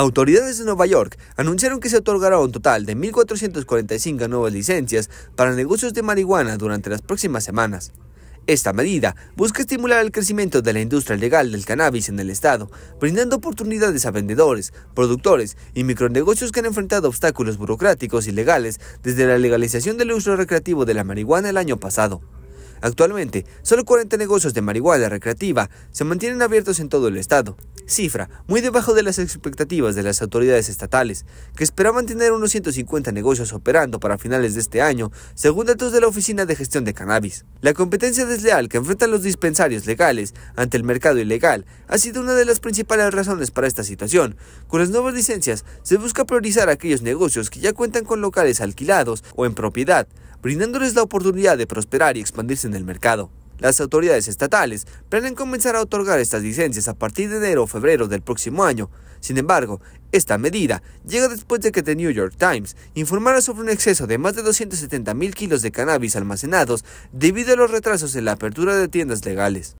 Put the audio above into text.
Autoridades de Nueva York anunciaron que se otorgará un total de 1.445 nuevas licencias para negocios de marihuana durante las próximas semanas. Esta medida busca estimular el crecimiento de la industria legal del cannabis en el estado, brindando oportunidades a vendedores, productores y micronegocios que han enfrentado obstáculos burocráticos y legales desde la legalización del uso recreativo de la marihuana el año pasado. Actualmente, solo 40 negocios de marihuana recreativa se mantienen abiertos en todo el estado, cifra muy debajo de las expectativas de las autoridades estatales, que esperaban tener unos 150 negocios operando para finales de este año, según datos de la Oficina de Gestión de Cannabis. La competencia desleal que enfrentan los dispensarios legales ante el mercado ilegal ha sido una de las principales razones para esta situación. Con las nuevas licencias, se busca priorizar aquellos negocios que ya cuentan con locales alquilados o en propiedad, brindándoles la oportunidad de prosperar y expandirse en el mercado. Las autoridades estatales planean comenzar a otorgar estas licencias a partir de enero o febrero del próximo año. Sin embargo, esta medida llega después de que The New York Times informara sobre un exceso de más de 270 mil kilos de cannabis almacenados debido a los retrasos en la apertura de tiendas legales.